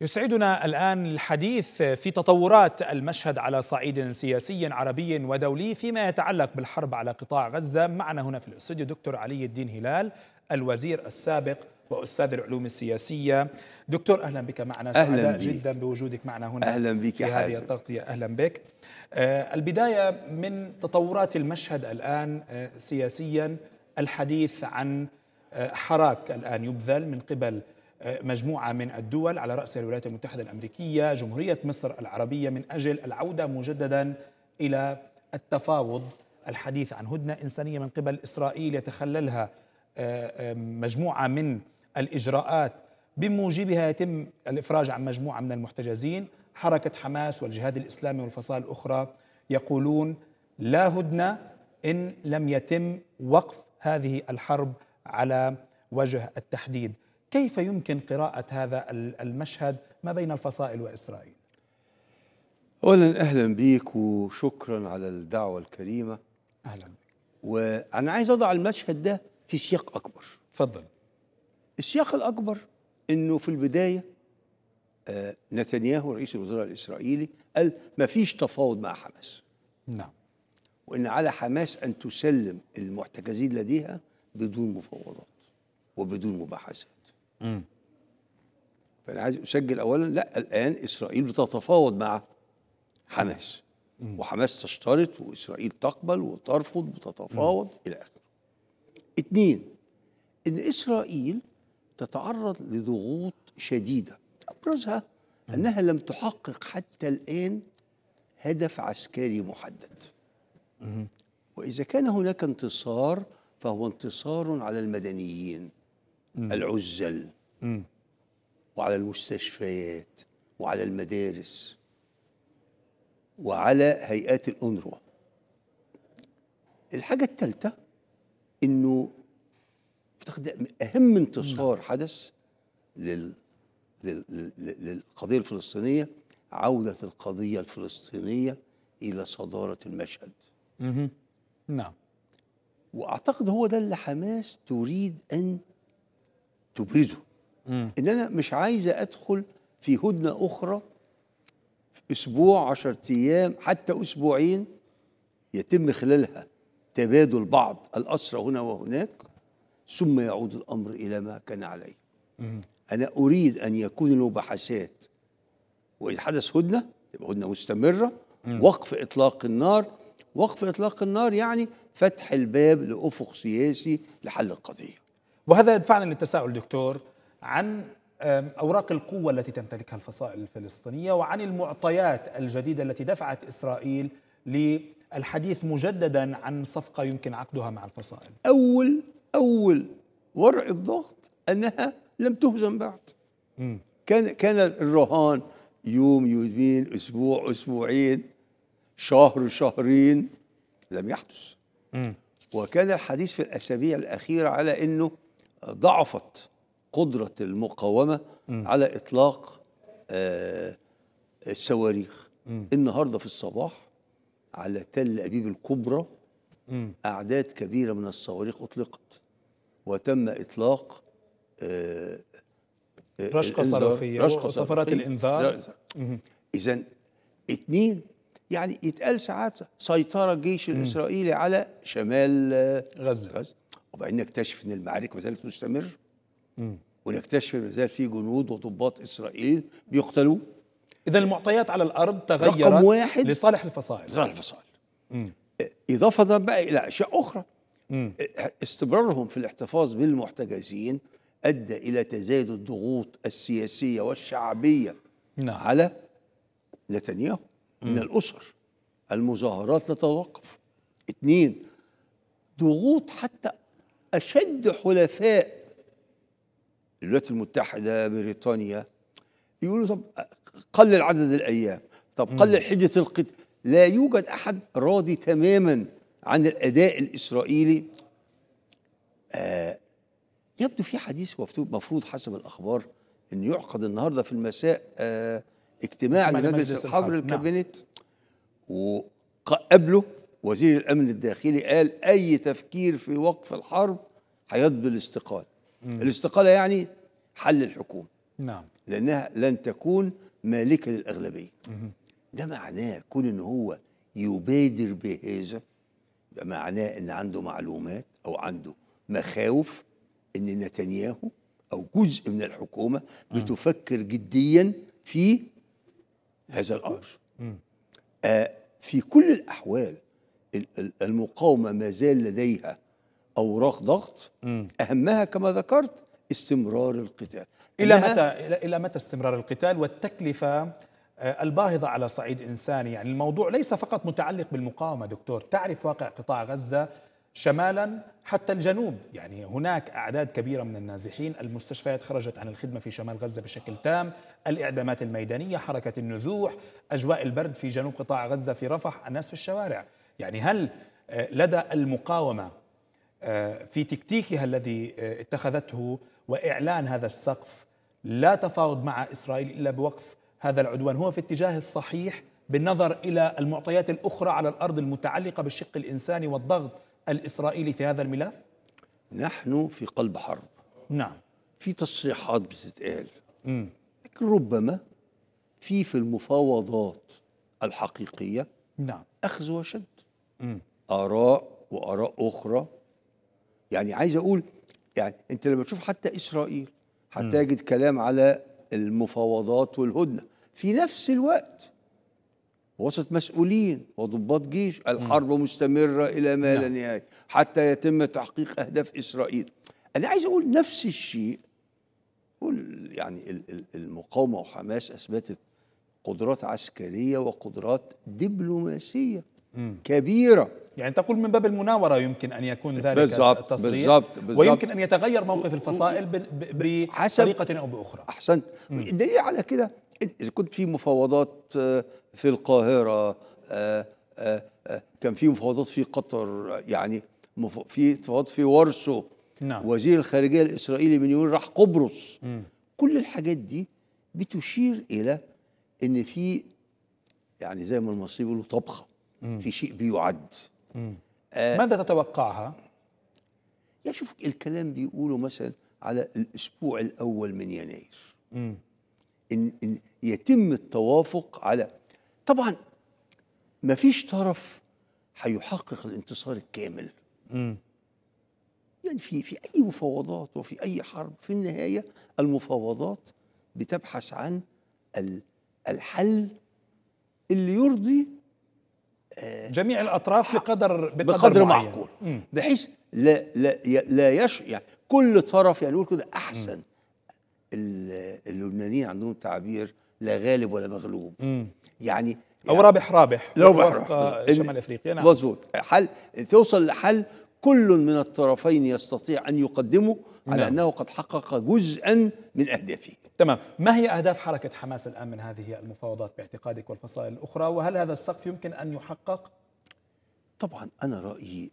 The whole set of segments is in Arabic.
يسعدنا الآن الحديث في تطورات المشهد على صعيد سياسي عربي ودولي فيما يتعلق بالحرب على قطاع غزة معنا هنا في الاستوديو دكتور علي الدين هلال الوزير السابق وأستاذ العلوم السياسية دكتور أهلا بك معنا أهلا سعداء بيك. جدا بوجودك معنا هنا أهلا بك في هذه التغطية أهلا بك آه البداية من تطورات المشهد الآن آه سياسيا الحديث عن آه حراك الآن يبذل من قبل مجموعة من الدول على رأس الولايات المتحدة الأمريكية جمهورية مصر العربية من أجل العودة مجددا إلى التفاوض الحديث عن هدنة إنسانية من قبل إسرائيل يتخللها آه، مجموعة من الإجراءات بموجبها يتم الإفراج عن مجموعة من المحتجزين حركة حماس والجهاد الإسلامي والفصائل الأخرى يقولون لا هدنة إن لم يتم وقف هذه الحرب على وجه التحديد كيف يمكن قراءة هذا المشهد ما بين الفصائل وإسرائيل؟ أولا أهلا بيك وشكرا على الدعوة الكريمة أهلا وأنا عايز أضع المشهد ده في سياق أكبر تفضل السياق الأكبر أنه في البداية آه نتنياهو رئيس الوزراء الإسرائيلي قال ما فيش تفاوض مع حماس نعم وأن على حماس أن تسلم المحتجزين لديها بدون مفاوضات وبدون مباحثات فانا عايز اسجل اولا لا الان اسرائيل بتتفاوض مع حماس مم. وحماس تشترط واسرائيل تقبل وترفض وتتفاوض الى اخره. اثنين ان اسرائيل تتعرض لضغوط شديده ابرزها مم. انها لم تحقق حتى الان هدف عسكري محدد. مم. واذا كان هناك انتصار فهو انتصار على المدنيين العزل وعلى المستشفيات وعلى المدارس وعلى هيئات الأنروا الحاجة الثالثة أنه أهم انتصار نعم. حدث لل للقضية الفلسطينية عودة القضية الفلسطينية إلى صدارة المشهد نعم وأعتقد هو ده اللي حماس تريد أن تبرزه م. ان انا مش عايزه ادخل في هدنه اخرى في اسبوع 10 ايام حتى اسبوعين يتم خلالها تبادل بعض الاسرى هنا وهناك ثم يعود الامر الى ما كان عليه مم. انا اريد ان يكون المباحثات واذا حدث هدنه تبقى هدنه مستمره مم. وقف اطلاق النار وقف اطلاق النار يعني فتح الباب لافق سياسي لحل القضيه وهذا يدفعنا للتساؤل دكتور عن اوراق القوه التي تمتلكها الفصائل الفلسطينيه وعن المعطيات الجديده التي دفعت اسرائيل للحديث مجددا عن صفقه يمكن عقدها مع الفصائل. اول اول ورع الضغط انها لم تهزم بعد. م. كان كان الرهان يوم يومين اسبوع اسبوعين شهر شهرين لم يحدث. م. وكان الحديث في الاسابيع الاخيره على انه ضعفت قدرة المقاومة م. على إطلاق آه الصواريخ النهاردة في الصباح على تل أبيب الكبرى م. أعداد كبيرة من الصواريخ أطلقت وتم إطلاق آه, آه، رشقة رشقة وصفرات الإنذار إذا اثنين يعني يتقال ساعات سيطرة الجيش الإسرائيلي على شمال آه، غزة, غزة. وبعدين نكتشف ان المعارك ما زالت مستمره ونكتشف ان ما زال في جنود وضباط اسرائيل بيقتلوا اذا المعطيات على الارض تغيرت رقم واحد لصالح الفصائل لصالح الفصائل مم. اضافه ده بقى الى اشياء اخرى مم. استمرارهم في الاحتفاظ بالمحتجزين ادى الى تزايد الضغوط السياسيه والشعبيه نعم. على نتنياهو من الاسر المظاهرات لا تتوقف اثنين ضغوط حتى أشد حلفاء الولايات المتحدة بريطانيا يقولوا طب قلل عدد الأيام طب قلل حدة القتل لا يوجد أحد راضي تماما عن الأداء الإسرائيلي آه يبدو في حديث مفروض حسب الأخبار أن يعقد النهاردة في المساء آه اجتماع لمجلس الحظر نعم. الكابينت وقبله وزير الامن الداخلي قال اي تفكير في وقف الحرب هيضبط الاستقاله الاستقاله يعني حل الحكومه نعم لانها لن تكون مالكه للاغلبيه مم. ده معناه كون ان هو يبادر بهذا ده معناه ان عنده معلومات او عنده مخاوف ان نتنياهو او جزء من الحكومه بتفكر جديا في هذا الامر آه في كل الاحوال المقاومه ما زال لديها اوراق ضغط اهمها كما ذكرت استمرار القتال الى متى الى متى استمرار القتال والتكلفه آه، الباهظة على صعيد إنساني يعني الموضوع ليس فقط متعلق بالمقاومة دكتور تعرف واقع قطاع غزة شمالا حتى الجنوب يعني هناك أعداد كبيرة من النازحين المستشفيات خرجت عن الخدمة في شمال غزة بشكل تام الإعدامات الميدانية حركة النزوح أجواء البرد في جنوب قطاع غزة في رفح الناس في الشوارع يعني هل آه، لدى المقاومه آه، في تكتيكها الذي آه، اتخذته واعلان هذا السقف لا تفاوض مع اسرائيل الا بوقف هذا العدوان هو في اتجاه الصحيح بالنظر الى المعطيات الاخرى على الارض المتعلقه بالشق الانساني والضغط الاسرائيلي في هذا الملف؟ نحن في قلب حرب نعم في تصريحات بتتقال لكن ربما في في المفاوضات الحقيقيه نعم اخذ وشد اراء واراء اخرى يعني عايز اقول يعني انت لما تشوف حتى اسرائيل هتجد كلام على المفاوضات والهدنه في نفس الوقت وسط مسؤولين وضباط جيش الحرب م. مستمرة إلى ما لا نعم. نهاية حتى يتم تحقيق أهداف إسرائيل أنا عايز أقول نفس الشيء قول يعني المقاومة وحماس أثبتت قدرات عسكرية وقدرات دبلوماسية كبيره يعني تقول من باب المناورة يمكن أن يكون ذلك بالزبط التصريح بالزبط بالزبط ويمكن أن يتغير موقف الفصائل بطريقة أو بأخرى أحسنت الدليل على كده إذا كنت في مفاوضات آه، في القاهرة آه، آه، كان في مفاوضات في قطر يعني في مفاوضات في وارسو نعم. وزير الخارجية الإسرائيلي من يومين راح قبرص كل الحاجات دي بتشير إلى إن في يعني زي ما المصري بيقولوا طبخه في شيء بيعد آه ماذا تتوقعها؟ يا شوف الكلام بيقولوا مثلا على الاسبوع الاول من يناير إن, ان يتم التوافق على طبعا ما فيش طرف هيحقق الانتصار الكامل مم. يعني في في اي مفاوضات وفي اي حرب في النهايه المفاوضات بتبحث عن الحل اللي يرضي جميع الاطراف بقدر بقدر, بقدر معقول بحيث لا لا لا يش يعني كل طرف يعني يقول كده احسن اللبنانيين عندهم تعبير لا غالب ولا مغلوب مم. يعني او يعني رابح رابح لو رابح شمال افريقيا نعم مظبوط حل توصل لحل كل من الطرفين يستطيع أن يقدمه على نعم. أنه قد حقق جزءا من أهدافه تمام ما هي أهداف حركة حماس الآن من هذه المفاوضات باعتقادك والفصائل الأخرى وهل هذا السقف يمكن أن يحقق؟ طبعا أنا رأيي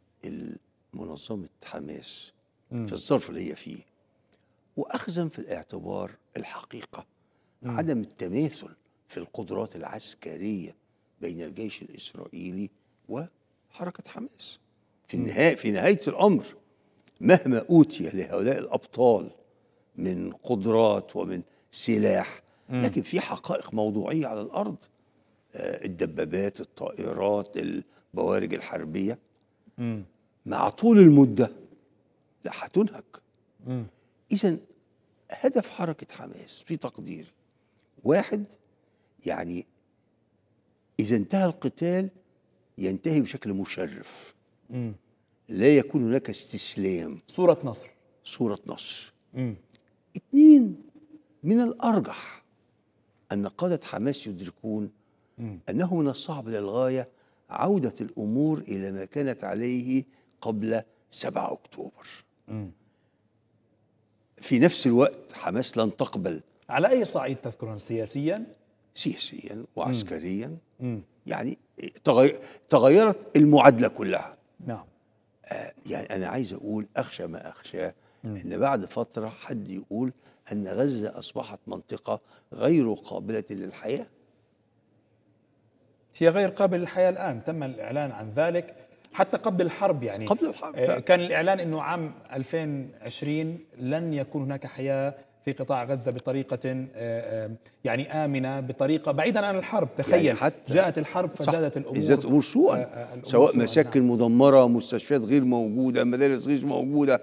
منظمة حماس م. في الظرف اللي هي فيه وأخذا في الاعتبار الحقيقة م. عدم التماثل في القدرات العسكرية بين الجيش الإسرائيلي وحركة حماس في النهاية في نهاية الأمر مهما أوتي لهؤلاء الأبطال من قدرات ومن سلاح لكن في حقائق موضوعية على الأرض آه، الدبابات الطائرات البوارج الحربية مع طول المدة لا هتنهك إذا هدف حركة حماس في تقديري واحد يعني إذا انتهى القتال ينتهي بشكل مشرف لا يكون هناك استسلام صورة نصر صورة نصر مم. اتنين من الأرجح أن قادة حماس يدركون مم. أنه من الصعب للغاية عودة الأمور إلى ما كانت عليه قبل 7 أكتوبر مم. في نفس الوقت حماس لن تقبل على أي صعيد تذكرون سياسيا؟ سياسيا وعسكريا مم. مم. يعني تغيرت المعادلة كلها نعم آه، يعني أنا عايز أقول أخشى ما أخشاه إن بعد فترة حد يقول أن غزة أصبحت منطقة غير قابلة للحياة هي غير قابلة للحياة الآن تم الإعلان عن ذلك حتى قبل الحرب يعني قبل الحرب آه، كان الإعلان أنه عام 2020 لن يكون هناك حياة في قطاع غزه بطريقه آه، آه، يعني امنه بطريقه بعيدا عن الحرب يعني تخيل يعني حتى جاءت الحرب فزادت الامور زادت امور آه، سوءا سواء نعم. مساكن مدمره مستشفيات غير موجوده مدارس غير موجوده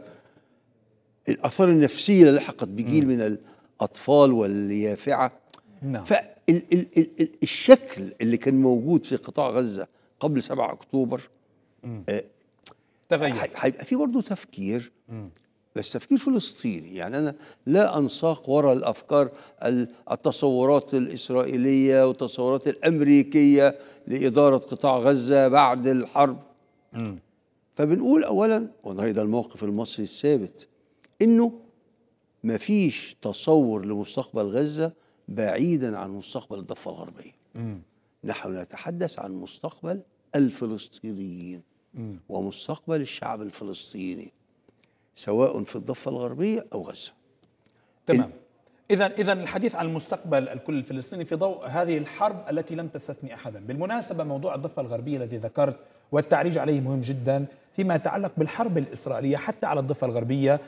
الاثار النفسيه اللي لحقت بجيل من الاطفال واليافعه نعم فالشكل اللي كان موجود في قطاع غزه قبل 7 اكتوبر تغير هيبقى في برضه تفكير بس تفكير فلسطيني يعني أنا لا أنساق وراء الأفكار التصورات الإسرائيلية والتصورات الأمريكية لإدارة قطاع غزة بعد الحرب م. فبنقول أولا وده الموقف المصري الثابت إنه ما فيش تصور لمستقبل غزة بعيدا عن مستقبل الضفة الغربية نحن نتحدث عن مستقبل الفلسطينيين م. ومستقبل الشعب الفلسطيني سواء في الضفة الغربية أو غزة تمام إذا إذا الحديث عن المستقبل الكل الفلسطيني في ضوء هذه الحرب التي لم تستثني أحدا، بالمناسبة موضوع الضفة الغربية الذي ذكرت والتعريج عليه مهم جدا فيما يتعلق بالحرب الإسرائيلية حتى على الضفة الغربية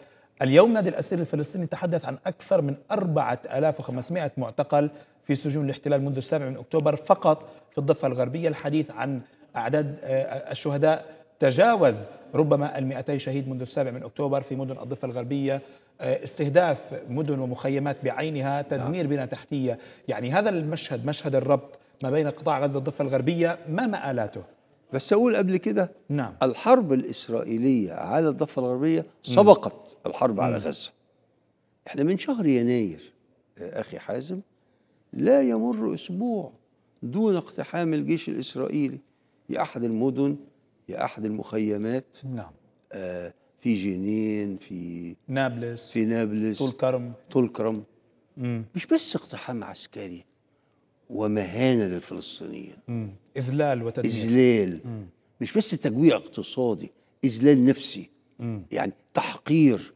اليوم نادي الأسير الفلسطيني تحدث عن أكثر من 4500 معتقل في سجون الاحتلال منذ السابع من أكتوبر فقط في الضفة الغربية الحديث عن أعداد آه، الشهداء تجاوز ربما ال 200 شهيد منذ السابع من اكتوبر في مدن الضفه الغربيه آه، استهداف مدن ومخيمات بعينها نعم. تدمير بنى تحتيه يعني هذا المشهد مشهد الربط ما بين قطاع غزه الضفه الغربيه ما مآلاته بس اقول قبل كده نعم الحرب الاسرائيليه على الضفه الغربيه سبقت م. الحرب على غزه احنا من شهر يناير آه، اخي حازم لا يمر اسبوع دون اقتحام الجيش الاسرائيلي لاحد المدن في احد المخيمات نعم آه، في جنين في نابلس في نابلس طول كرم طول كرم مش بس اقتحام عسكري ومهانه للفلسطينيين مم. اذلال وتدمير اذلال مم. مش بس تجويع اقتصادي اذلال نفسي مم. يعني تحقير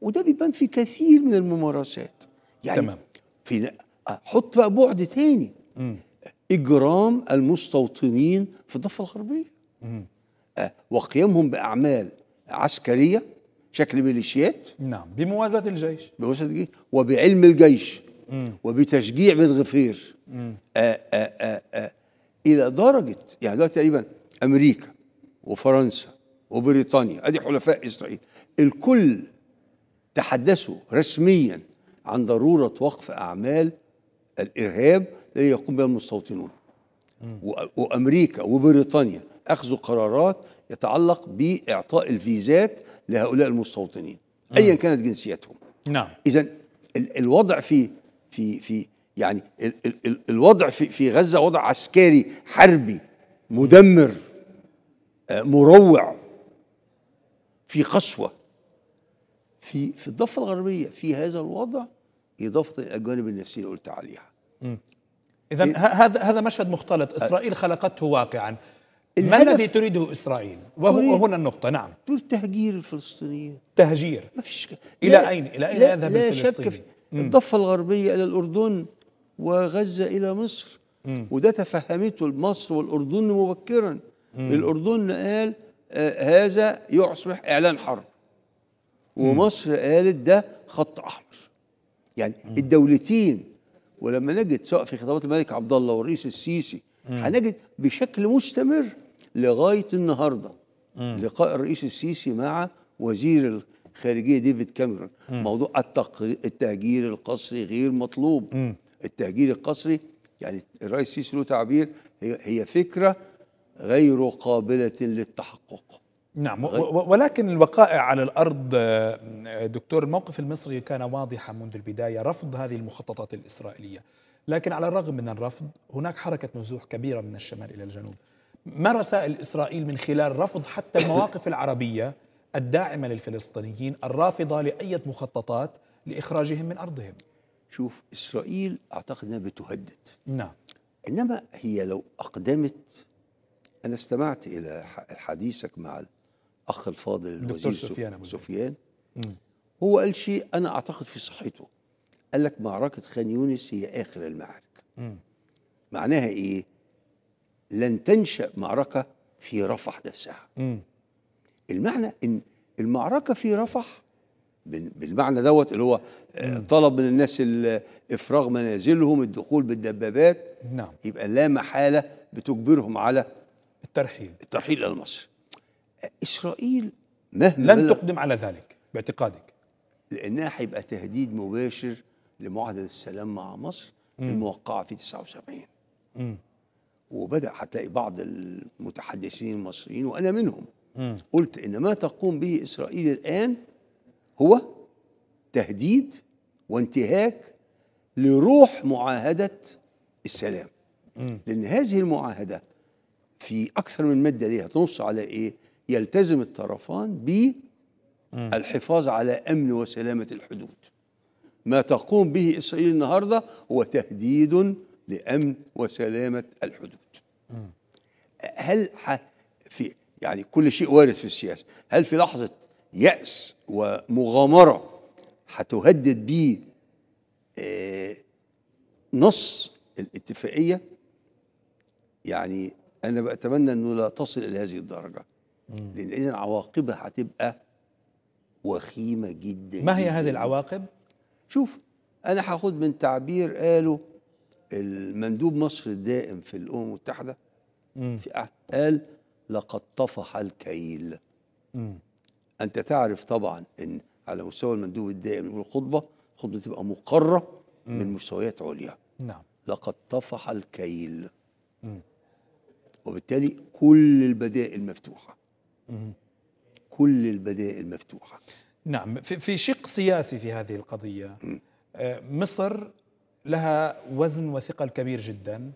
وده بيبان في كثير من الممارسات يعني تمام في آه، حط بقى بعد تاني مم. اجرام المستوطنين في الضفه الغربيه مم. آه، وقيمهم بأعمال عسكرية شكل ميليشيات نعم بموازاة الجيش بموازاة الجيش وبعلم الجيش مم. وبتشجيع بن غفير آآ آآ آآ إلى درجة يعني دلوقتي تقريبا أمريكا وفرنسا وبريطانيا أدي حلفاء إسرائيل الكل تحدثوا رسميا عن ضرورة وقف أعمال الإرهاب الذي يقوم بها المستوطنون مم. وأمريكا وبريطانيا اخذوا قرارات يتعلق باعطاء الفيزات لهؤلاء المستوطنين ايا كانت جنسيتهم نعم اذا الوضع في في في يعني ال ال الوضع في في غزه وضع عسكري حربي مدمر آه، مروع في قسوه في في الضفه الغربيه في هذا الوضع اضافه الاجانب النفسيه اللي قلت عليها اذا إيه؟ هذا هذا مشهد مختلط آه. اسرائيل خلقته واقعا ما الذي تريده إسرائيل وهو هنا النقطة نعم تريد تهجير الفلسطينيين تهجير ما فيش إلى أين إلى أين يذهب الفلسطيني شك الضفة الغربية إلى الأردن وغزة إلى مصر مم. وده تفهمته مصر والأردن مبكرا مم. الأردن قال آه هذا يصبح إعلان حرب ومصر قالت ده خط أحمر يعني مم. الدولتين ولما نجد سواء في خطابات الملك عبد الله والرئيس السيسي هنجد بشكل مستمر لغايه النهارده مم. لقاء الرئيس السيسي مع وزير الخارجيه ديفيد كاميرون مم. موضوع التهجير القسري غير مطلوب مم. التهجير القسري يعني الرئيس السيسي له تعبير هي, هي فكره غير قابله للتحقق نعم ولكن الوقائع على الارض دكتور الموقف المصري كان واضحا منذ البدايه رفض هذه المخططات الاسرائيليه لكن على الرغم من الرفض هناك حركه نزوح كبيره من الشمال الى الجنوب ما رسائل إسرائيل من خلال رفض حتى المواقف العربية الداعمة للفلسطينيين الرافضة لاي مخططات لإخراجهم من أرضهم شوف إسرائيل أعتقد أنها بتهدد نعم إنما هي لو أقدمت أنا استمعت إلى حديثك مع الأخ الفاضل الوزير سفيان, سفيان. هو قال شيء أنا أعتقد في صحته قال لك معركة خان يونس هي آخر المعارك معناها إيه؟ لن تنشا معركه في رفح نفسها م. المعنى ان المعركه في رفح بالمعنى دوت اللي هو آه، طلب من الناس افراغ منازلهم الدخول بالدبابات نعم يبقى لا محاله بتجبرهم على الترحيل الترحيل الى مصر اسرائيل مهما لن تقدم على ذلك باعتقادك لانها هيبقى تهديد مباشر لمعاهده السلام مع مصر مم. الموقعه في 79 امم وبدأ هتلاقي بعض المتحدثين المصريين وأنا منهم قلت إن ما تقوم به إسرائيل الآن هو تهديد وانتهاك لروح معاهدة السلام لأن هذه المعاهدة في أكثر من مادة ليها تنص على إيه يلتزم الطرفان بالحفاظ على أمن وسلامة الحدود ما تقوم به إسرائيل النهاردة هو تهديد لامن وسلامه الحدود هل في يعني كل شيء وارد في السياسه هل في لحظه ياس ومغامره هتهدد به آه، نص الاتفاقيه يعني انا بتمنى انه لا تصل الى هذه الدرجه لان اذا عواقبها هتبقى وخيمه جدا ما هي هذه العواقب شوف انا هاخد من تعبير قاله المندوب مصر الدائم في الامم المتحده في قال لقد طفح الكيل مم. انت تعرف طبعا ان على مستوى المندوب الدائم يقول خطبه خطبه تبقى مقره من مستويات عليا نعم لقد طفح الكيل مم. وبالتالي كل البدائل مفتوحه مم. كل البدائل مفتوحه نعم في شق سياسي في هذه القضيه مم. آه، مصر لها وزن وثقل كبير جدا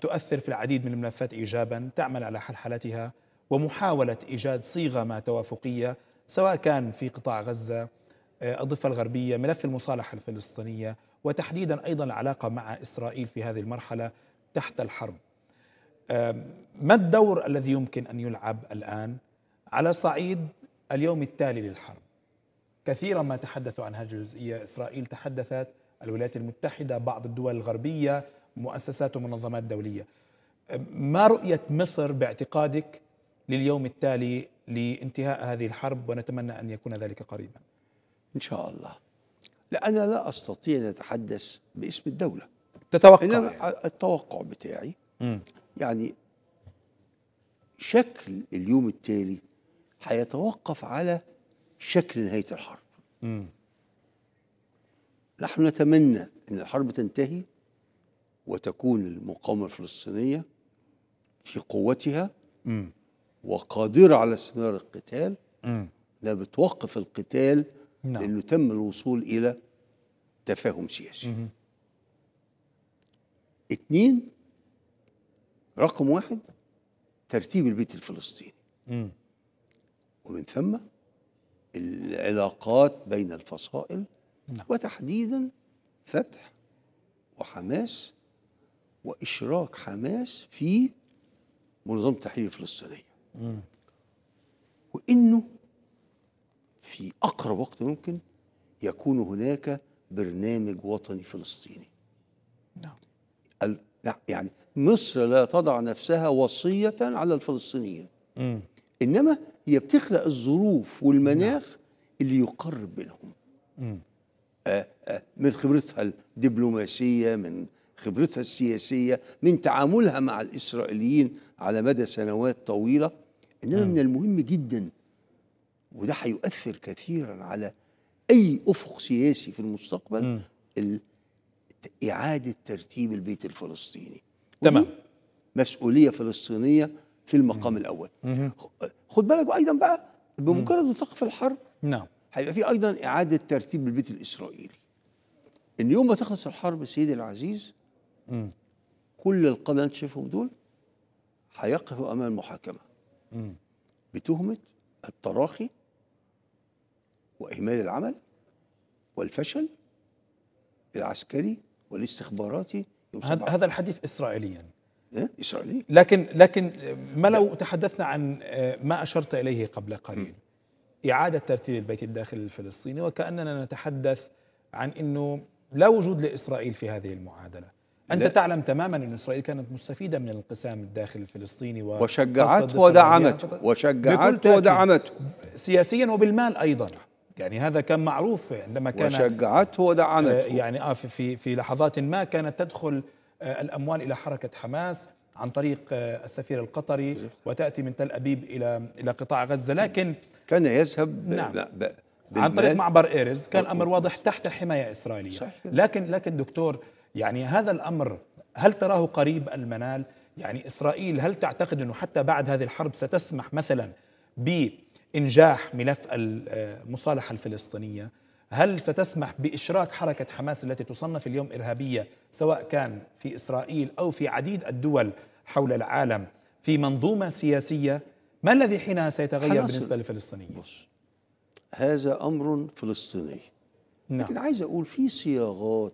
تؤثر في العديد من الملفات ايجابا تعمل على حلحلتها ومحاوله ايجاد صيغه ما توافقيه سواء كان في قطاع غزه آه، الضفه الغربيه ملف المصالحه الفلسطينيه وتحديدا ايضا العلاقه مع اسرائيل في هذه المرحله تحت الحرب ما الدور الذي يمكن ان يلعب الان على صعيد اليوم التالي للحرب كثيرا ما تحدثوا عن هذه الجزئيه اسرائيل تحدثت الولايات المتحدة بعض الدول الغربية مؤسسات ومنظمات دولية ما رؤية مصر باعتقادك لليوم التالي لانتهاء هذه الحرب ونتمنى أن يكون ذلك قريبا إن شاء الله لا أنا لا أستطيع أن أتحدث باسم الدولة تتوقع إنما يعني. التوقع بتاعي م. يعني شكل اليوم التالي هيتوقف على شكل نهاية الحرب م. نحن نتمنى أن الحرب تنتهي وتكون المقاومة الفلسطينية في قوتها م. وقادرة على استمرار القتال م. لا بتوقف القتال نعم. لأنه تم الوصول إلى تفاهم سياسي م. اتنين رقم واحد ترتيب البيت الفلسطيني م. ومن ثم العلاقات بين الفصائل نعم. وتحديدا فتح وحماس وإشراك حماس في منظمة التحرير الفلسطينية وإنه في أقرب وقت ممكن يكون هناك برنامج وطني فلسطيني نعم يعني مصر لا تضع نفسها وصية على الفلسطينيين إنما هي بتخلق الظروف والمناخ نعم. اللي يقرب بينهم آه، آه، من خبرتها الدبلوماسية من خبرتها السياسية من تعاملها مع الإسرائيليين على مدى سنوات طويلة إنما نعم. من المهم جدا وده هيؤثر كثيرا على أي أفق سياسي في المستقبل إعادة ترتيب البيت الفلسطيني تمام مسؤولية فلسطينية في المقام الأول خد بالك أيضا بقى بمجرد وثقف الحرب نعم هيبقى في ايضا اعاده ترتيب البيت الاسرائيلي ان يوم ما تخلص الحرب سيدي العزيز م. كل القاده اللي شايفهم دول هيقفوا امام المحاكمه م. بتهمه التراخي واهمال العمل والفشل العسكري والاستخباراتي هذا الحديث اسرائيليا إيه؟ اسرائيلي لكن لكن ما لو تحدثنا عن آه، ما اشرت اليه قبل قليل إعادة ترتيب البيت الداخلي الفلسطيني وكأننا نتحدث عن أنه لا وجود لإسرائيل في هذه المعادلة أنت لا. تعلم تماما أن إسرائيل كانت مستفيدة من الانقسام الداخلي الفلسطيني و... وشجعته ودعمته وشجعته ودعمته سياسيا وبالمال أيضا يعني هذا كان معروف عندما كان وشجعته ودعمته آه، يعني آه في, في لحظات ما كانت تدخل آه، الأموال إلى حركة حماس عن طريق آه، السفير القطري وتأتي من تل أبيب إلى إلى قطاع غزة لكن كان يذهب نعم. عن طريق معبر ايرز كان امر واضح تحت حمايه اسرائيليه صحيح. لكن لكن دكتور يعني هذا الامر هل تراه قريب المنال يعني اسرائيل هل تعتقد انه حتى بعد هذه الحرب ستسمح مثلا بانجاح ملف المصالحه الفلسطينيه هل ستسمح باشراك حركه حماس التي تصنف اليوم ارهابيه سواء كان في اسرائيل او في عديد الدول حول العالم في منظومه سياسيه ما الذي حينها سيتغير بالنسبة للفلسطينيين؟ بص هذا أمر فلسطيني نعم. لكن عايز أقول في صياغات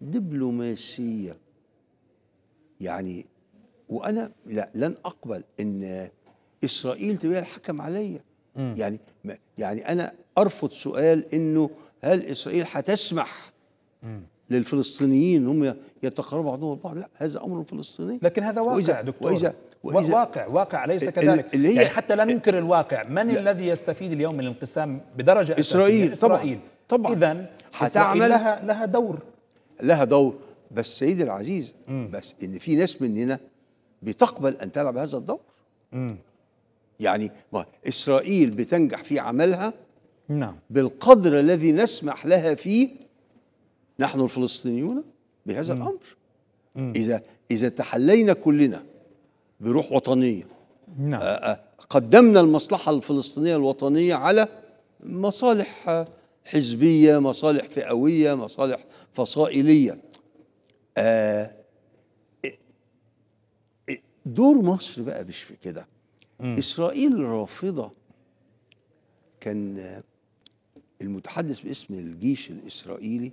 دبلوماسية يعني وأنا لا لن أقبل أن إسرائيل تبقى الحكم عليا يعني يعني أنا أرفض سؤال أنه هل إسرائيل هتسمح للفلسطينيين هم يتقربوا بعضهم البعض لا هذا امر فلسطيني لكن هذا واقع وإذا دكتور وإذا وإذا واقع واقع ليس كذلك اللي هي يعني حتى لا ننكر الواقع من لا. الذي يستفيد اليوم من الانقسام بدرجه اسرائيل اساسيه اسرائيل طبعا اذا حتعمل لها لها دور لها دور بس سيدي العزيز م. بس ان في ناس مننا بتقبل ان تلعب هذا الدور م. يعني ما اسرائيل بتنجح في عملها نعم بالقدر الذي نسمح لها فيه نحن الفلسطينيون بهذا الامر اذا اذا تحلينا كلنا بروح وطنيه نعم. آه، آه، قدمنا المصلحه الفلسطينيه الوطنيه على مصالح حزبيه مصالح فئويه مصالح فصائليه آه، دور مصر بقى مش في كده اسرائيل رافضه كان المتحدث باسم الجيش الاسرائيلي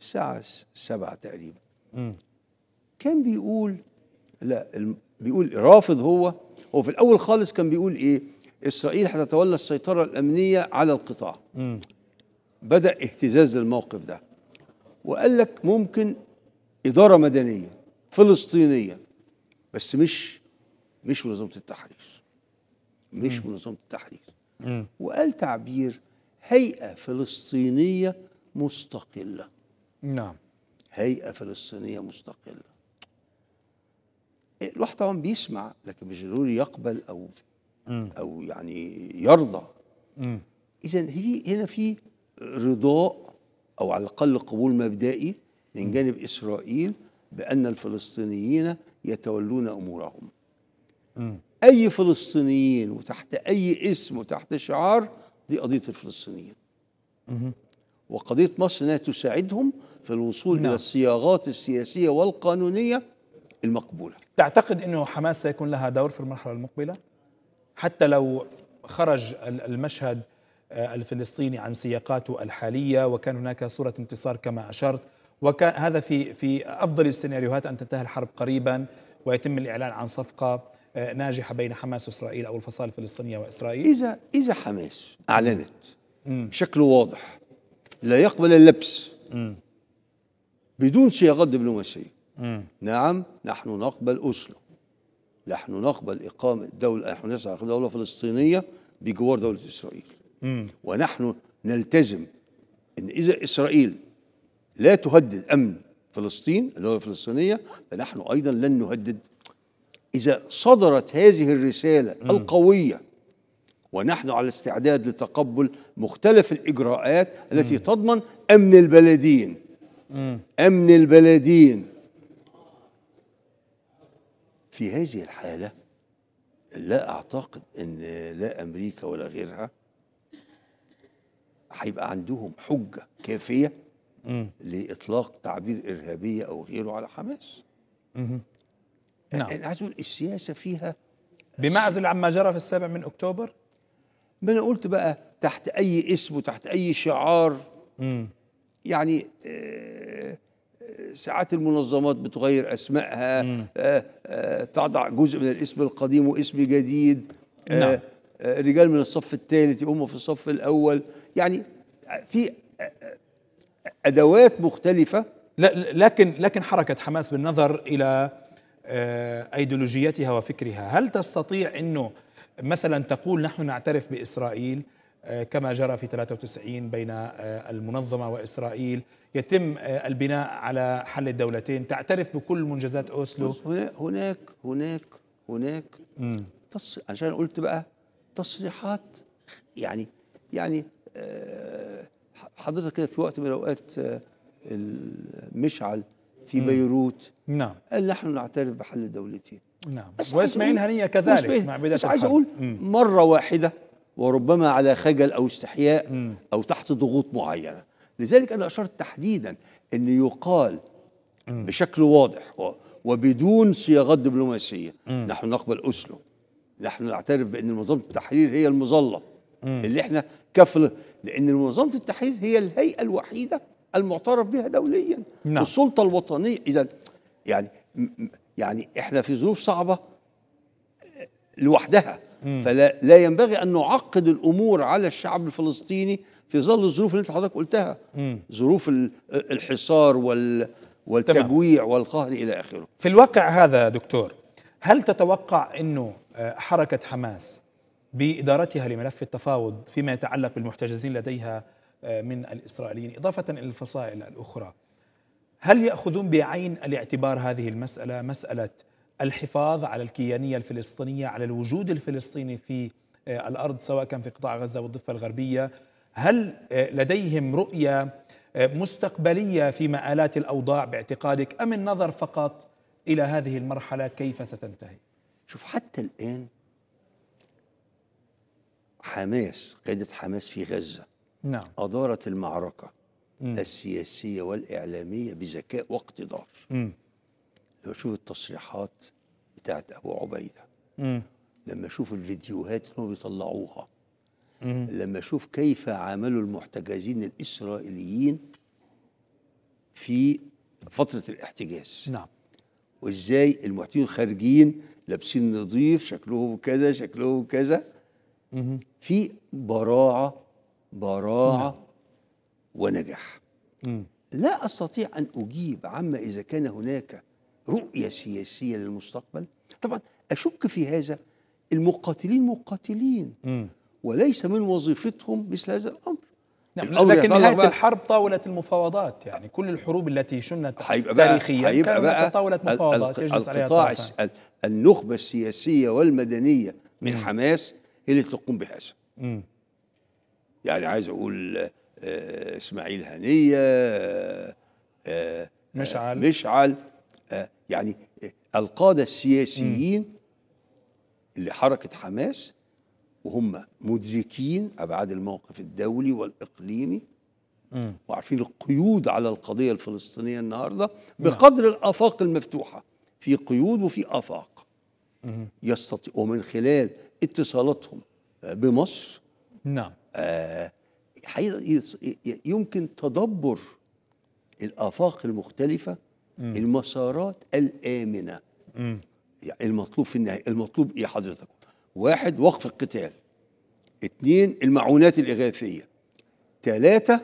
الساعة السبعة تقريبا كان بيقول لا بيقول رافض هو هو في الأول خالص كان بيقول إيه إسرائيل هتتولى السيطرة الأمنية على القطاع بدأ اهتزاز الموقف ده وقال لك ممكن إدارة مدنية فلسطينية بس مش مش منظمة التحرير مش منظمة التحرير وقال تعبير هيئة فلسطينية مستقلة نعم هيئة فلسطينية مستقلة الواحد طبعا بيسمع لكن مش ضروري يقبل أو م. أو يعني يرضى إذا هنا في رضاء أو على الأقل قبول مبدئي من جانب إسرائيل بأن الفلسطينيين يتولون أمورهم م. أي فلسطينيين وتحت أي اسم وتحت شعار دي قضية الفلسطينيين م. وقضية مصر أنها تساعدهم في الوصول نعم. إلى الصياغات السياسية والقانونية المقبولة تعتقد أنه حماس سيكون لها دور في المرحلة المقبلة؟ حتى لو خرج المشهد آه، الفلسطيني عن سياقاته الحالية وكان هناك صورة انتصار كما أشرت وكان هذا في في أفضل السيناريوهات أن تنتهي الحرب قريبا ويتم الإعلان عن صفقة آه، ناجحة بين حماس وإسرائيل أو الفصائل الفلسطينية وإسرائيل إذا إذا حماس أعلنت شكله واضح لا يقبل اللبس بدون صياغات دبلوماسية نعم نحن نقبل أسلو نحن نقبل إقامة دولة نحن نسعى دولة فلسطينية بجوار دولة إسرائيل ونحن نلتزم إن إذا إسرائيل لا تهدد أمن فلسطين الدولة الفلسطينية فنحن أيضا لن نهدد إذا صدرت هذه الرسالة القوية ونحن على استعداد لتقبل مختلف الإجراءات التي م. تضمن أمن البلدين م. أمن البلدين في هذه الحالة لا أعتقد أن لا أمريكا ولا غيرها هيبقى عندهم حجة كافية م. لإطلاق تعبير إرهابية أو غيره على حماس نعم عايز أقول السياسة فيها بمعزل عما جرى في السابع من أكتوبر ما انا قلت بقى تحت اي اسم وتحت اي شعار م. يعني آه، ساعات المنظمات بتغير اسمائها آه، آه، تضع جزء من الاسم القديم واسم جديد نعم. رجال من الصف الثالث يقوم في الصف الاول يعني في ادوات مختلفه لكن لكن حركه حماس بالنظر الى ايديولوجيتها وفكرها هل تستطيع انه مثلا تقول نحن نعترف بإسرائيل آه، كما جرى في 93 بين آه، المنظمة وإسرائيل يتم آه، البناء على حل الدولتين تعترف بكل منجزات أوسلو هناك هناك هناك تص... عشان قلت بقى تصريحات يعني يعني حضرتك كده في وقت من الأوقات مشعل في بيروت نعم قال نحن نعترف بحل الدولتين نعم واسمعين هنيه كذلك مع بدايه بس عايز اقول مره واحده وربما على خجل او استحياء مم. او تحت ضغوط معينه لذلك انا اشرت تحديدا ان يقال مم. بشكل واضح وبدون صياغات دبلوماسيه مم. نحن نقبل اسلو نحن نعترف بان منظمه التحرير هي المظله اللي احنا كفل لان منظمه التحرير هي الهيئه الوحيده المعترف بها دوليا نعم. السلطه الوطنيه اذا يعني يعني احنا في ظروف صعبه لوحدها مم. فلا لا ينبغي ان نعقد الامور على الشعب الفلسطيني في ظل الظروف اللي انت حضرتك قلتها مم. ظروف الحصار وال والتجويع تمام. والقهر الى اخره. في الواقع هذا دكتور هل تتوقع انه آه، حركه حماس بادارتها لملف التفاوض فيما يتعلق بالمحتجزين لديها آه، من الاسرائيليين اضافه الى الفصائل الاخرى هل ياخذون بعين الاعتبار هذه المساله مساله الحفاظ على الكيانيه الفلسطينيه على الوجود الفلسطيني في آه، الارض سواء كان في قطاع غزه والضفه الغربيه هل آه، لديهم رؤيه آه، مستقبليه في مآلات الاوضاع باعتقادك ام النظر فقط الى هذه المرحله كيف ستنتهي شوف حتى الان حماس قيادة حماس في غزة نعم أدارت المعركة السياسية والإعلامية بذكاء واقتدار لما أشوف التصريحات بتاعت أبو عبيدة مم. لما أشوف الفيديوهات اللي هم بيطلعوها مم. لما أشوف كيف عاملوا المحتجزين الإسرائيليين في فترة الاحتجاز نعم وإزاي المحتجين خارجين لابسين نظيف شكلهم كذا شكلهم كذا في براعة براعة نعم. ونجح م. لا أستطيع أن أجيب عما إذا كان هناك رؤية سياسية للمستقبل طبعا أشك في هذا المقاتلين مقاتلين م. وليس من وظيفتهم مثل هذا الأمر نعم لكن نهاية الحرب طاولة المفاوضات يعني كل الحروب التي شنت هيبقى تاريخيا هيبقى طاولة مفاوضات يجلس عليها القطاع النخبة السياسية والمدنية من مم. حماس هي اللي تقوم بهذا يعني عايز أقول آه، اسماعيل هنيه آه، آه، مشعل مشعل يعني القاده السياسيين اللي حركه حماس وهم مدركين ابعاد الموقف الدولي والاقليمي وعارفين القيود على القضيه الفلسطينيه النهارده نعم. بقدر الافاق المفتوحه في قيود وفي افاق يستطيع ومن خلال اتصالاتهم بمصر نعم آه يمكن تدبر الآفاق المختلفة مم. المسارات الآمنة يعني المطلوب في النهاية المطلوب إيه حضرتك واحد وقف القتال اثنين المعونات الإغاثية ثلاثة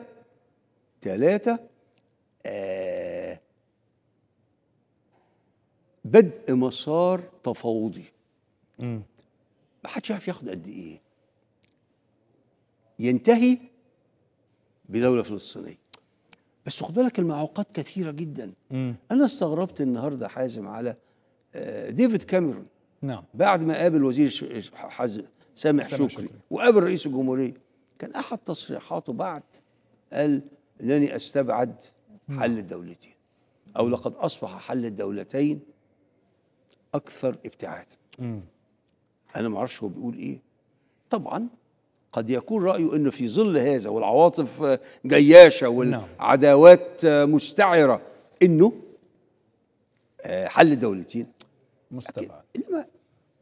ثلاثة آه، بدء مسار تفاوضي ما حدش يعرف ياخد قد ايه ينتهي بدوله فلسطينيه بس خد بالك المعوقات كثيره جدا م. انا استغربت النهارده حازم على آه، ديفيد كاميرون نعم بعد ما قابل وزير حز سامح, سامح شكري, شكري وقابل رئيس الجمهوريه كان احد تصريحاته بعد قال انني استبعد حل الدولتين او لقد اصبح حل الدولتين اكثر ابتعادا انا ما اعرفش هو بيقول ايه طبعا قد يكون رأيه أنه في ظل هذا والعواطف جياشة نعم. والعداوات مستعرة أنه آه، حل دولتين مستبعد إنما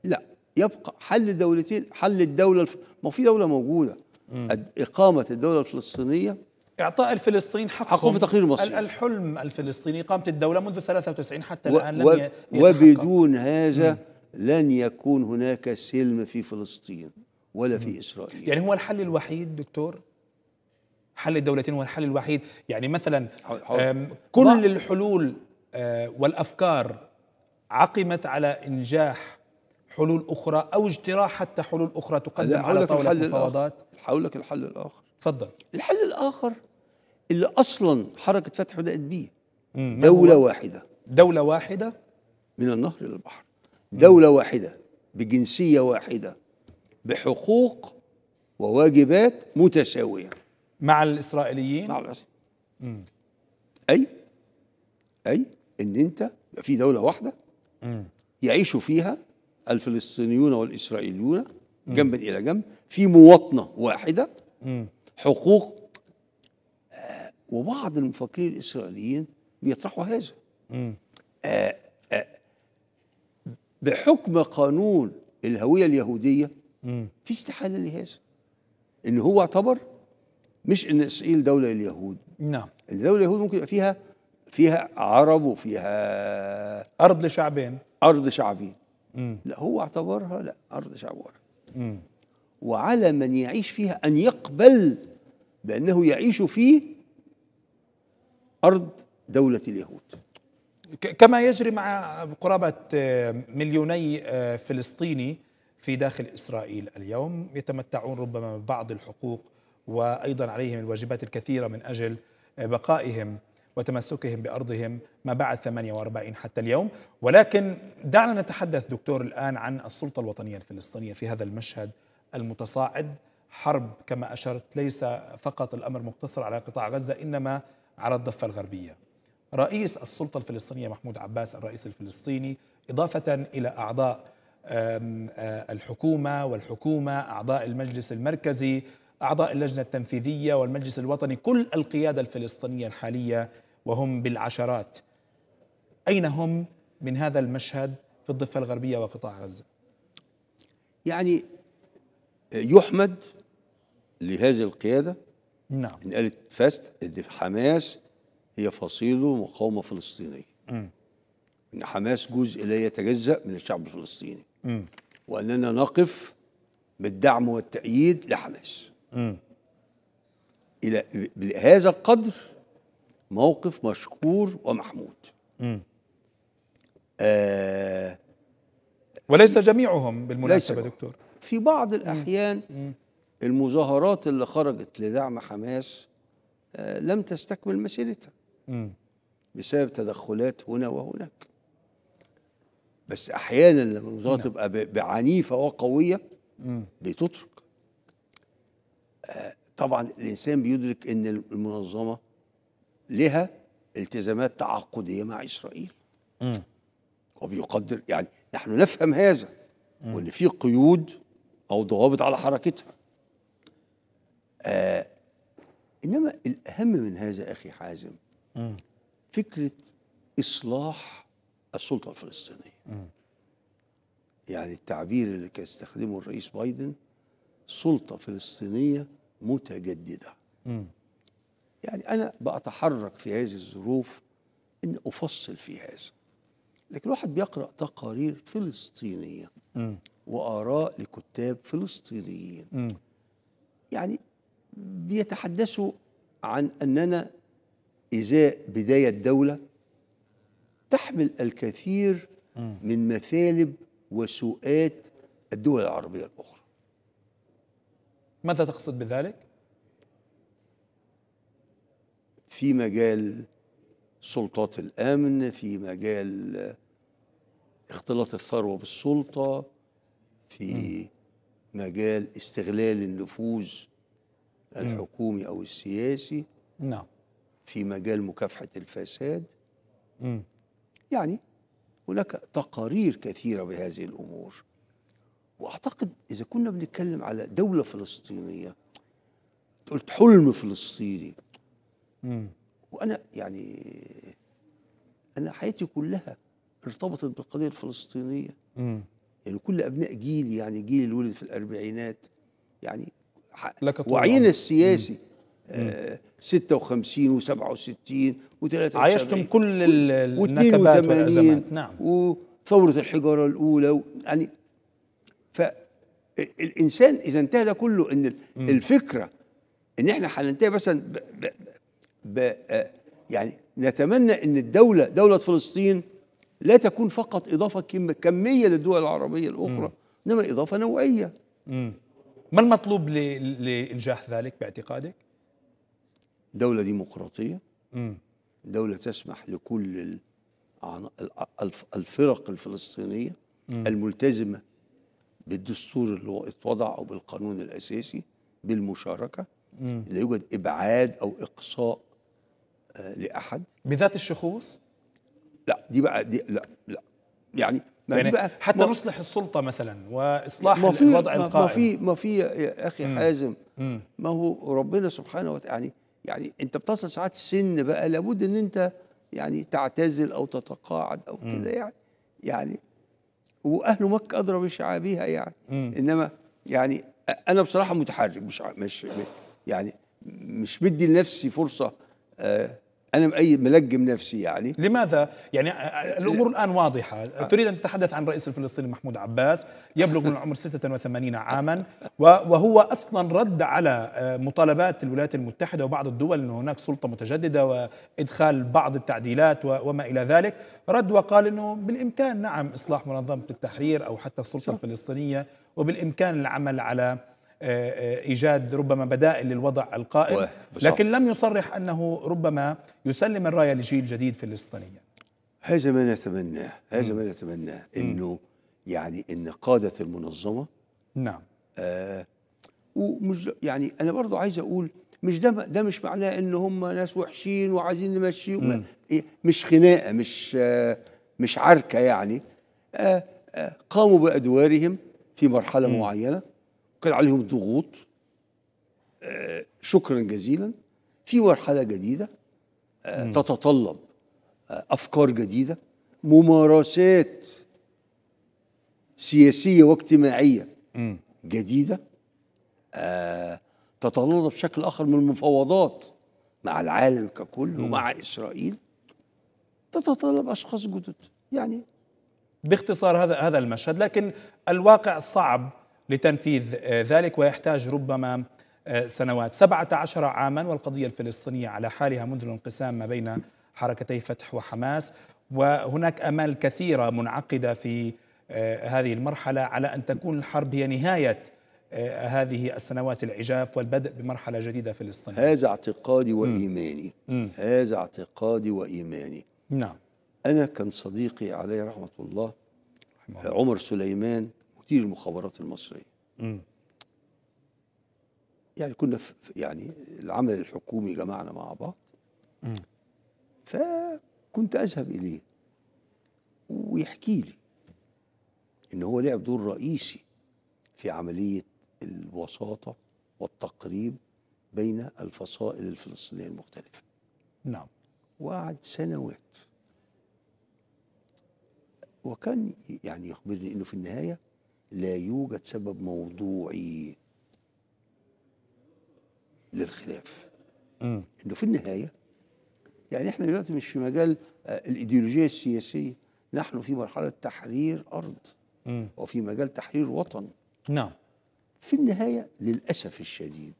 لا يبقى حل دولتين حل الدولة الف... ما في دولة موجودة مم. إقامة الدولة الفلسطينية إعطاء الفلسطين حقه حقه في تقرير مصير الحلم الفلسطيني إقامة الدولة منذ 93 حتى و... الآن لم و... وبدون هذا مم. لن يكون هناك سلم في فلسطين ولا في إسرائيل يعني هو الحل الوحيد دكتور حل الدولتين هو الحل الوحيد يعني مثلا كل الحلول آه، والأفكار عقمت على إنجاح حلول أخرى أو اجتراح حتى حلول أخرى تقدم على طاولة المفاوضات هقول لك الحل الآخر تفضل الحل الآخر اللي أصلا حركة فتح بدأت بيه دولة واحدة دولة واحدة من النهر للبحر دولة واحدة بجنسية واحدة بحقوق وواجبات متساوية مع الإسرائيليين؟ مع الإسرائيليين أي أي إن أنت في دولة واحدة مم. فيها الفلسطينيون والإسرائيليون جنبا إلى جنب في مواطنة واحدة مم. حقوق آه، وبعض المفكرين الإسرائيليين بيطرحوا هذا آه، آه، بحكم قانون الهوية اليهودية في استحاله لهذا ان هو اعتبر مش ان اسرائيل دوله اليهود نعم الدوله اليهود ممكن يبقى فيها فيها عرب وفيها ارض لشعبين ارض شعبين مم. لا هو اعتبرها لا ارض شعب واحد وعلى من يعيش فيها ان يقبل بانه يعيش في ارض دوله اليهود كما يجري مع قرابه آه، مليوني آه، فلسطيني في داخل إسرائيل اليوم يتمتعون ربما ببعض الحقوق وأيضا عليهم الواجبات الكثيرة من أجل بقائهم وتمسكهم بأرضهم ما بعد 48 حتى اليوم ولكن دعنا نتحدث دكتور الآن عن السلطة الوطنية الفلسطينية في هذا المشهد المتصاعد حرب كما أشرت ليس فقط الأمر مقتصر على قطاع غزة إنما على الضفة الغربية رئيس السلطة الفلسطينية محمود عباس الرئيس الفلسطيني إضافة إلى أعضاء آه، الحكومه والحكومه اعضاء المجلس المركزي اعضاء اللجنه التنفيذيه والمجلس الوطني كل القياده الفلسطينيه الحاليه وهم بالعشرات اين هم من هذا المشهد في الضفه الغربيه وقطاع غزه يعني آه، يحمد لهذه القياده نعم ان قالت فاست ان حماس هي فصيله مقاومه فلسطينيه ان حماس جزء لا يتجزا من الشعب الفلسطيني وأننا نقف بالدعم والتأييد لحماس إلى بهذا القدر موقف مشكور ومحمود آه وليس جميعهم بالمناسبة دكتور في بعض الأحيان مم. المظاهرات اللي خرجت لدعم حماس آه لم تستكمل مسيرتها بسبب تدخلات هنا وهناك بس احيانا لما الوزاره نعم. تبقى بعنيفه وقويه بتترك آه، طبعا الانسان بيدرك ان المنظمه لها التزامات تعاقديه مع اسرائيل مم. وبيقدر يعني نحن نفهم هذا مم. وان في قيود او ضوابط على حركتها آه انما الاهم من هذا اخي حازم مم. فكره اصلاح السلطة الفلسطينية يعني التعبير اللي كان يستخدمه الرئيس بايدن سلطة فلسطينية متجددة يعني أنا بأتحرك في هذه الظروف أن أفصل في هذا لكن الواحد بيقرأ تقارير فلسطينية وآراء لكتاب فلسطينيين يعني بيتحدثوا عن أننا إزاء بداية دولة تحمل الكثير من مثالب وسوءات الدول العربية الأخرى ماذا تقصد بذلك؟ في مجال سلطات الأمن في مجال اختلاط الثروة بالسلطة في مجال استغلال النفوذ الحكومي أو السياسي نعم في مجال مكافحة الفساد يعني هناك تقارير كثيرة بهذه الأمور وأعتقد إذا كنا بنتكلم على دولة فلسطينية قلت حلم فلسطيني مم. وأنا يعني أنا حياتي كلها ارتبطت بالقضية الفلسطينية مم. يعني كل أبناء جيلي يعني جيلي اللي ولد في الأربعينات يعني لك وعينا السياسي مم. 56 و67 و73 عايشتم كل النكبات والازمات نعم وثوره الحجاره الاولى يعني فالانسان اذا انتهى ده كله ان الفكره ان احنا هننتهي مثلا آه، يعني نتمنى ان الدوله دوله فلسطين لا تكون فقط اضافه كميه للدول العربيه الاخرى انما اضافه نوعيه مم. ما المطلوب لانجاح ذلك باعتقادك؟ دولة ديمقراطية دولة تسمح لكل الفرق الفلسطينية الملتزمة بالدستور اللي اتوضع أو بالقانون الأساسي بالمشاركة لا يوجد إبعاد أو إقصاء آه، لأحد بذات الشخوص؟ لا دي بقى دي لا لا يعني ما يعني بقى حتى نصلح السلطه مثلا واصلاح ما في الوضع القائم ما في ما في يا اخي حازم ما هو ربنا سبحانه وتعالى يعني يعني انت بتصل ساعات السن بقى لابد ان انت يعني تعتزل او تتقاعد او كده يعني يعني واهل مكه ادرى بشعابها يعني م. انما يعني انا بصراحه متحرج مش مش يعني مش بدي لنفسي فرصه آه انا اي ملقم نفسي يعني لماذا يعني الامور الان واضحه تريد ان تتحدث عن الرئيس الفلسطيني محمود عباس يبلغ من العمر 86 عاما وهو اصلا رد على آه، مطالبات الولايات المتحده وبعض الدول ان هناك سلطه متجدده وادخال بعض التعديلات وما الى ذلك رد وقال انه بالامكان نعم اصلاح منظمه التحرير او حتى السلطه الفلسطينيه وبالامكان العمل على آه، آه، ايجاد ربما بدائل للوضع القائم لكن لم يصرح انه ربما يسلم الرايه لجيل جديد فلسطينيا هذا ما نتمناه هذا ما نتمناه انه يعني ان قاده المنظمه نعم آه ومش يعني انا برضو عايز اقول مش ده ده مش معناه ان هم ناس وحشين وعايزين نمشيهم إيه، مش خناقه مش آه مش عركه يعني آه آه قاموا بادوارهم في مرحله م. معينه كان عليهم ضغوط آه، شكرا جزيلا في مرحله جديده آه، تتطلب آه، افكار جديده ممارسات سياسيه واجتماعيه جديده تتطلب بشكل اخر من المفاوضات مع العالم ككل ومع اسرائيل تتطلب اشخاص جدد يعني باختصار هذا هذا المشهد لكن الواقع صعب لتنفيذ آه، ذلك ويحتاج ربما آه، سنوات 17 عاما والقضية الفلسطينية على حالها منذ الانقسام ما بين حركتي فتح وحماس وهناك أمال كثيرة منعقدة في آه، هذه المرحلة على أن تكون الحرب هي نهاية هذه السنوات العجاف والبدء بمرحلة جديدة فلسطينية هذا اعتقادي وإيماني هذا اعتقادي وإيماني نعم أنا كان صديقي عليه رحمة الله عمر سليمان مدير المخابرات المصريه م. يعني كنا في يعني العمل الحكومي جمعنا مع بعض م. فكنت اذهب اليه ويحكي لي ان هو لعب دور رئيسي في عمليه الوساطه والتقريب بين الفصائل الفلسطينيه المختلفه نعم وقعد سنوات وكان يعني يخبرني انه في النهايه لا يوجد سبب موضوعي للخلاف م. انه في النهايه يعني احنا دلوقتي مش في مجال آه، الايديولوجيه السياسيه نحن في مرحله تحرير ارض م. وفي مجال تحرير وطن نعم في النهايه للاسف الشديد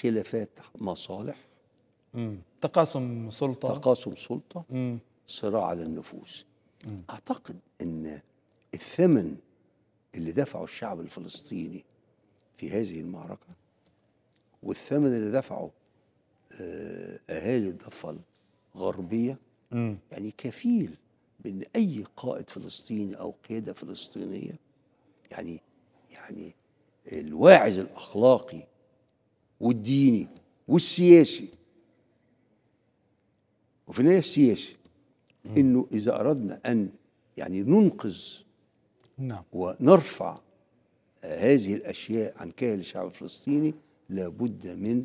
خلافات مصالح م. تقاسم سلطه تقاسم سلطه صراع على النفوس اعتقد ان الثمن اللي دفعه الشعب الفلسطيني في هذه المعركة والثمن اللي دفعه آه، أهالي الضفة الغربية يعني كفيل بأن أي قائد فلسطيني أو قيادة فلسطينية يعني يعني الواعز الأخلاقي والديني والسياسي وفي النهاية السياسي إنه إذا أردنا أن يعني ننقذ نعم. ونرفع هذه الأشياء عن كاهل الشعب الفلسطيني لابد من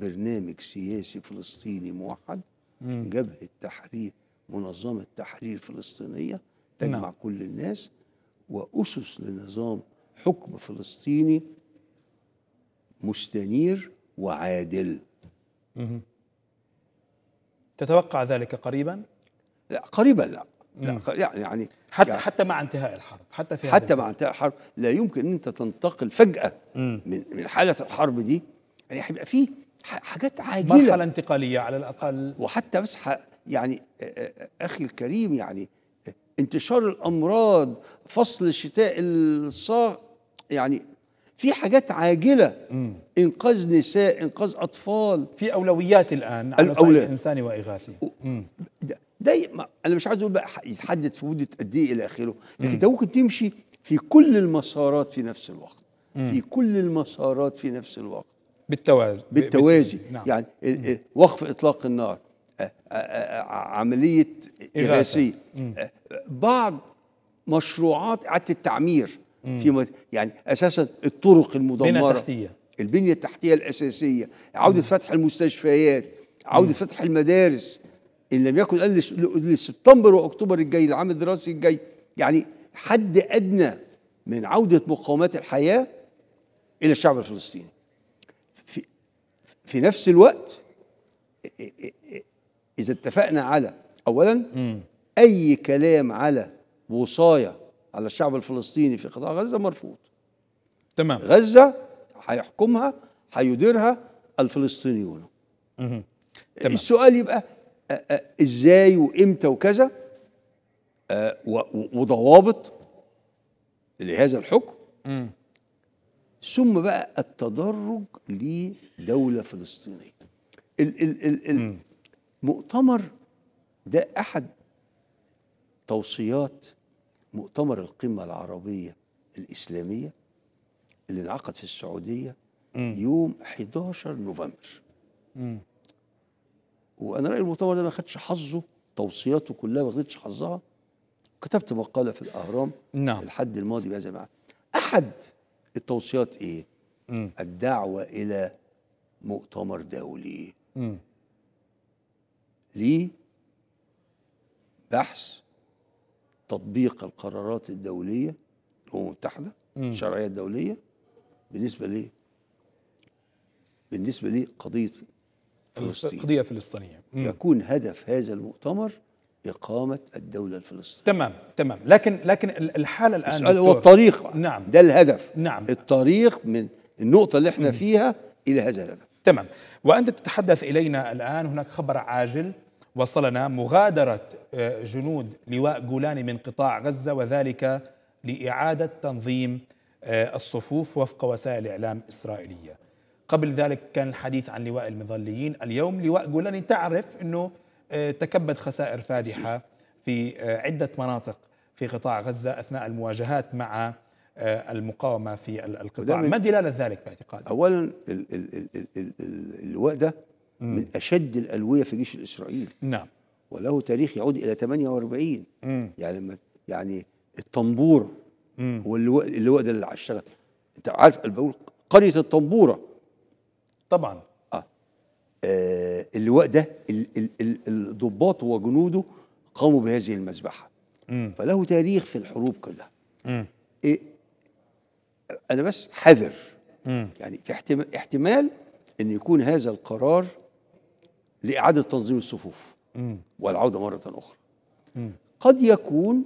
برنامج سياسي فلسطيني موحد مم. جبهة تحرير منظمة تحرير فلسطينية تجمع نعم. كل الناس وأسس لنظام حكم فلسطيني مستنير وعادل مم. تتوقع ذلك قريبا؟ لا قريبا لا لا يعني،, يعني حتى يعني حتى مع انتهاء الحرب حتى في حتى مع انتهاء الحرب لا يمكن ان انت تنتقل فجاه من من حاله الحرب دي يعني هيبقى في حاجات عاجله مرحله انتقاليه على الاقل وحتى بس يعني اخي الكريم يعني انتشار الامراض فصل الشتاء الصاغ يعني في حاجات عاجله مم. انقاذ نساء انقاذ اطفال في اولويات الان على الصعيد انساني واغاثي ده انا مش عايز اقول بقى يتحدد في مده قد ايه الى اخره لكن انت ممكن تمشي في كل المسارات في نفس الوقت مم. في كل المسارات في نفس الوقت بالتوازي بالتوازي نعم. يعني مم. وقف اطلاق النار عمليه اغاثيه بعض مشروعات اعاده التعمير مم. في يعني اساسا الطرق المدمره البنيه التحتيه البنيه التحتيه الاساسيه عوده فتح المستشفيات عوده فتح المدارس ان لم يكن قال لسبتمبر واكتوبر الجاي العام الدراسي الجاي يعني حد ادنى من عوده مقاومات الحياه الى الشعب الفلسطيني في, في نفس الوقت اذا اتفقنا على اولا اي كلام على وصايا على الشعب الفلسطيني في قطاع غزه مرفوض تمام غزه هيحكمها هيديرها الفلسطينيون تمام. السؤال يبقى ازاي وامتى وكذا وضوابط لهذا الحكم م. ثم بقى التدرج لدولة فلسطينية ال ال ال المؤتمر ده أحد توصيات مؤتمر القمة العربية الإسلامية اللي انعقد في السعودية م. يوم 11 نوفمبر م. وانا رايي المؤتمر ده ما خدش حظه توصياته كلها ما خدتش حظها كتبت مقاله في الاهرام نعم الحد الماضي بهذا المعنى احد التوصيات ايه؟ مم. الدعوه الى مؤتمر دولي مم. ليه بحث تطبيق القرارات الدوليه الامم المتحده الشرعيه الدوليه بالنسبه ليه؟ بالنسبه لقضيه فلسطين قضية فلسطينية يكون هدف هذا المؤتمر إقامة الدولة الفلسطينية تمام تمام لكن لكن الحالة الآن هو الطريق نعم ده الهدف نعم الطريق من النقطة اللي احنا فيها إلى هذا الهدف تمام وأنت تتحدث إلينا الآن هناك خبر عاجل وصلنا مغادرة آه، جنود لواء جولاني من قطاع غزة وذلك لإعادة تنظيم آه، الصفوف وفق وسائل إعلام إسرائيلية قبل ذلك كان الحديث عن لواء المظليين اليوم لواء جولاني تعرف أنه آه، تكبد خسائر فادحة في آه، عدة مناطق في قطاع غزة أثناء المواجهات مع آه، المقاومة في القطاع ما دلالة ذلك باعتقادك؟ أولا اللواء ده من أشد الألوية في جيش الإسرائيل نعم وله تاريخ يعود إلى 48 مم. يعني يعني الطنبور هو اللواء ده اللي اشتغل أنت عارف بقول قرية الطنبورة طبعا اه, آه اللواء ده الضباط وجنوده قاموا بهذه المذبحه فله تاريخ في الحروب كلها مم. إيه انا بس حذر مم. يعني في احتمال, احتمال ان يكون هذا القرار لاعاده تنظيم الصفوف مم. والعوده مره اخرى مم. قد يكون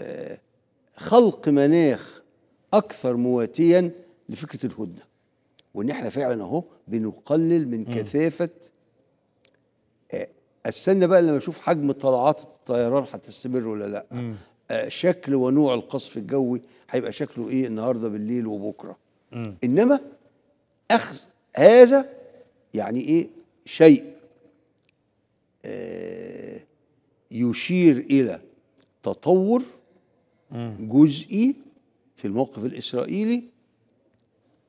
آه خلق مناخ اكثر مواتيا لفكره الهدنه وان احنا فعلا اهو بنقلل من كثافه آه استنى بقى لما اشوف حجم طلعات الطيران هتستمر ولا لا آه شكل ونوع القصف الجوي هيبقى شكله ايه النهارده بالليل وبكره م. انما اخذ هذا يعني ايه شيء آه يشير الى تطور جزئي في الموقف الاسرائيلي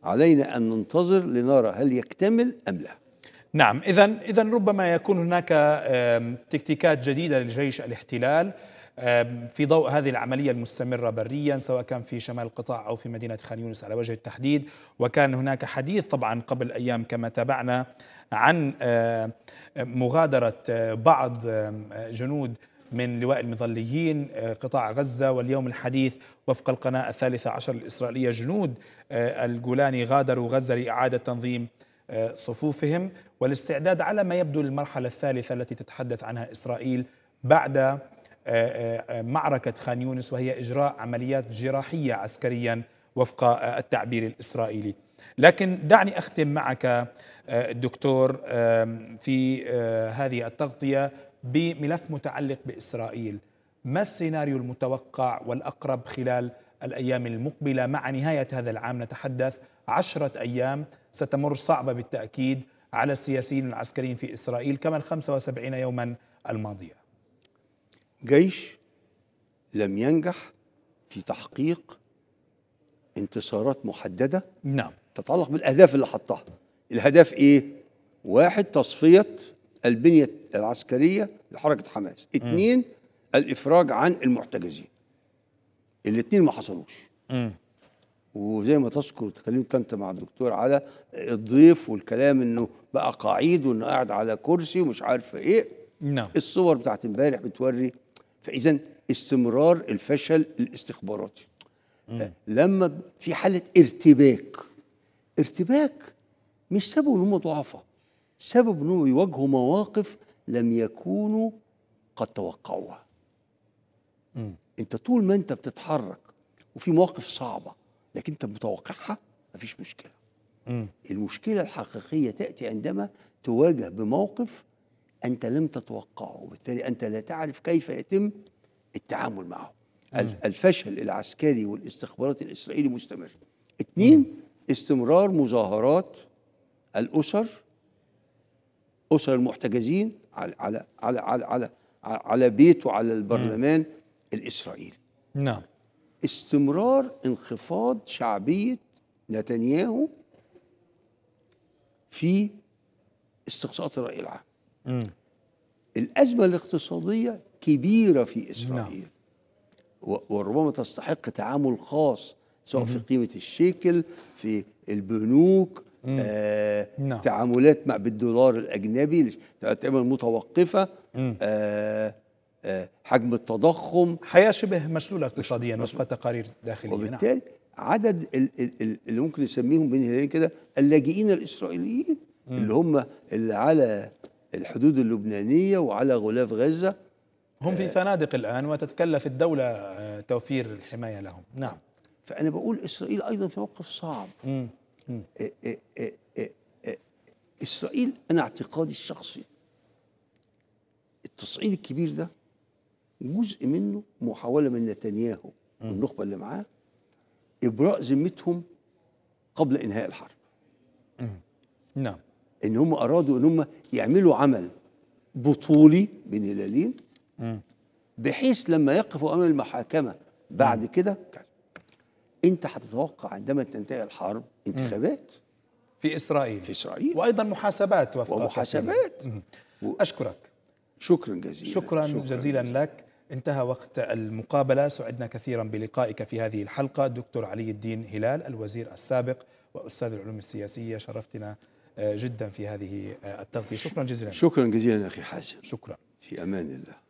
علينا أن ننتظر لنرى هل يكتمل أم لا نعم إذا إذا ربما يكون هناك تكتيكات جديدة لجيش الاحتلال في ضوء هذه العملية المستمرة بريا سواء كان في شمال القطاع أو في مدينة خان يونس على وجه التحديد وكان هناك حديث طبعا قبل أيام كما تابعنا عن مغادرة بعض جنود من لواء المظليين آه، قطاع غزة واليوم الحديث وفق القناة الثالثة عشر الإسرائيلية جنود آه، الجولاني غادروا غزة لإعادة تنظيم آه، صفوفهم والاستعداد على ما يبدو للمرحلة الثالثة التي تتحدث عنها إسرائيل بعد معركة خان يونس وهي إجراء عمليات جراحية عسكريا وفق التعبير الإسرائيلي لكن دعني أختم معك دكتور في هذه التغطية بملف متعلق بإسرائيل ما السيناريو المتوقع والأقرب خلال الأيام المقبلة مع نهاية هذا العام نتحدث عشرة أيام ستمر صعبة بالتأكيد على السياسيين العسكريين في إسرائيل كما الخمسة وسبعين يوما الماضية جيش لم ينجح في تحقيق انتصارات محددة نعم تتعلق بالأهداف اللي حطها الهدف إيه؟ واحد تصفية البنية العسكرية لحركة حماس اثنين الإفراج عن المحتجزين الاثنين ما حصلوش وزي ما تذكر تكلمت انت مع الدكتور على الضيف والكلام انه بقى قعيد وانه قاعد على كرسي ومش عارف ايه نعم الصور بتاعت امبارح بتوري فاذا استمرار الفشل الاستخباراتي مم. لما في حاله ارتباك ارتباك مش سبب ان هم ضعفاء سبب انه يواجهوا مواقف لم يكونوا قد توقعوها م. انت طول ما انت بتتحرك وفي مواقف صعبه لكن انت متوقعها مفيش مشكله م. المشكله الحقيقيه تاتي عندما تواجه بموقف انت لم تتوقعه وبالتالي انت لا تعرف كيف يتم التعامل معه م. الفشل العسكري والاستخبارات الاسرائيلي مستمر اثنين استمرار مظاهرات الاسر اسر المحتجزين على على على على على, على بيته على البرلمان م. الاسرائيلي نعم استمرار انخفاض شعبيه نتنياهو في استقصاءات الراي العام م. الازمه الاقتصاديه كبيره في نعم. اسرائيل نعم. وربما تستحق تعامل خاص سواء في قيمة الشيكل في البنوك آه نعم. تعاملات مع بالدولار الاجنبي تعتبر متوقفه آه آه حجم التضخم حياه شبه مشلوله اقتصاديا وفق تقارير داخليه نعم. وبالتالي نعم. عدد اللي ممكن نسميهم بين هلالين كده اللاجئين الاسرائيليين مم. اللي هم اللي على الحدود اللبنانيه وعلى غلاف غزه هم في آه. فنادق الان وتتكلف الدوله آه، توفير الحمايه لهم نعم فانا بقول اسرائيل ايضا في موقف صعب مم. إيه، إيه، إيه، إسرائيل أنا اعتقادي الشخصي التصعيد الكبير ده جزء منه محاولة من نتنياهو والنخبة اللي معاه إبراء ذمتهم قبل إنهاء الحرب نعم إن هم أرادوا إن هم يعملوا عمل بطولي بين هلالين بحيث لما يقفوا أمام المحاكمة بعد كده انت هتتوقع عندما تنتهي الحرب انتخابات في اسرائيل في اسرائيل وايضا محاسبات وفق ومحاسبات اشكرك شكرا جزيلا شكرا, شكرا جزيلا لك انتهى وقت المقابلة سعدنا كثيرا بلقائك في هذه الحلقة دكتور علي الدين هلال الوزير السابق وأستاذ العلوم السياسية شرفتنا آه، جدا في هذه آه، التغطية شكرا جزيلا شكرا جزيلا أخي حازم شكرا في أمان الله